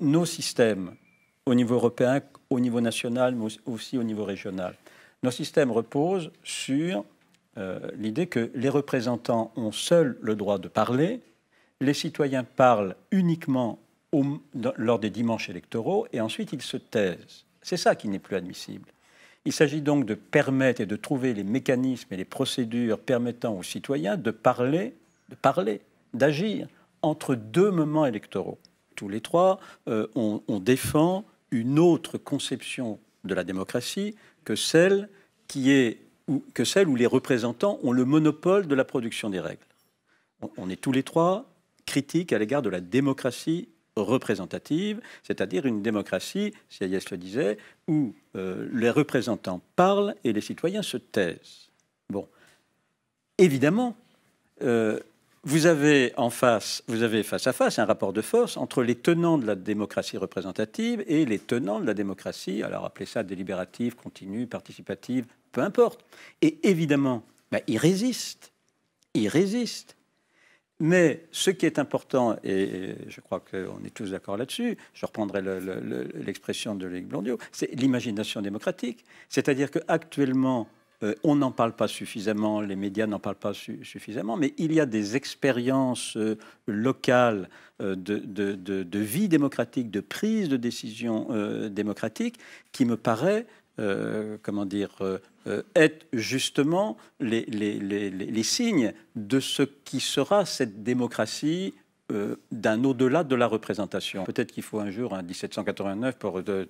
nos systèmes au niveau européen, au niveau national, mais aussi au niveau régional, nos systèmes reposent sur euh, l'idée que les représentants ont seuls le droit de parler, les citoyens parlent uniquement lors des dimanches électoraux et ensuite ils se taisent. C'est ça qui n'est plus admissible. Il s'agit donc de permettre et de trouver les mécanismes et les procédures permettant aux citoyens de parler, de parler, d'agir entre deux moments électoraux tous les trois, euh, on, défend une autre conception de la démocratie que celle qui est que celle où les représentants ont le monopole de la production des règles. on, est tous les trois critiques à l'égard de la démocratie représentative, c'est-à-dire une démocratie, si Ayes le disait, où euh, les représentants parlent et les citoyens se taisent. Bon, évidemment, euh, vous avez en face, vous avez face à face un rapport de force entre les tenants de la démocratie représentative et les tenants de la démocratie, alors appelez ça délibérative, continue, participative, peu importe. Et évidemment, bah, ils résistent, ils résistent. Mais ce qui est important, et je crois qu'on est tous d'accord là-dessus, je reprendrai l'expression de Loïc Blondiot, c'est l'imagination démocratique. C'est-à-dire qu'actuellement, euh, on n'en parle pas suffisamment, les médias n'en parlent pas suffisamment, mais il y a des expériences euh, locales euh, de, vie démocratique, de prise de décision démocratique, qui me paraît, comment dire, être justement les, les, signes de ce qui sera cette démocratie euh, d'un au-delà de la représentation. Peut-être qu'il faut un jour, un 1789, pour euh,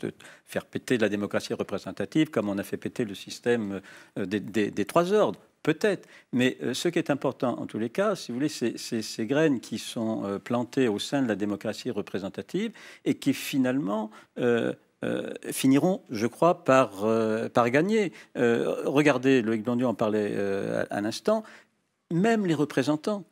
faire péter la démocratie représentative, comme on a fait péter le système euh, des, trois ordres. Peut-être, mais ce qui est important en tous les cas, si vous voulez, c'est ces graines qui sont plantées au sein de la démocratie représentative et qui finalement finiront, je crois, par, par gagner. regardez, Loïc Blondieu en parlait un instant. même les représentants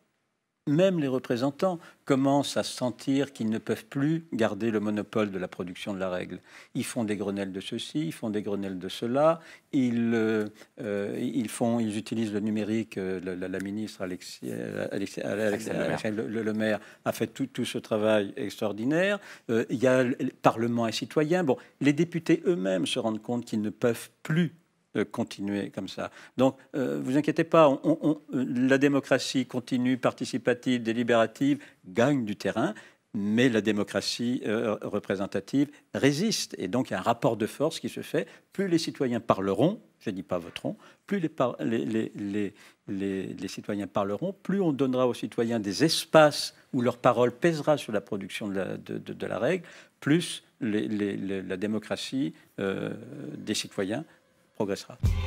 même les représentants commencent à sentir qu'ils ne peuvent plus garder le monopole de la production de la règle. Ils font des grenelles de ceci, ils font des grenelles de cela, ils, euh, euh, ils, utilisent le numérique, euh, la, ministre Alexis, le, maire a fait tout, ce travail extraordinaire. il y a le Parlement et citoyens. Bon, les députés eux-mêmes se rendent compte qu'ils ne peuvent plus continuer comme ça. Donc, euh, vous inquiétez pas, euh, la démocratie continue, participative, délibérative, gagne du terrain mais la démocratie euh, représentative résiste. Et donc, il y a un rapport de force qui se fait. Plus les citoyens parleront, je ne dis pas voteront, plus les, les, les, citoyens parleront, plus on donnera aux citoyens des espaces où leur parole pèsera sur la production de la, règle, plus la démocratie des citoyens 个步。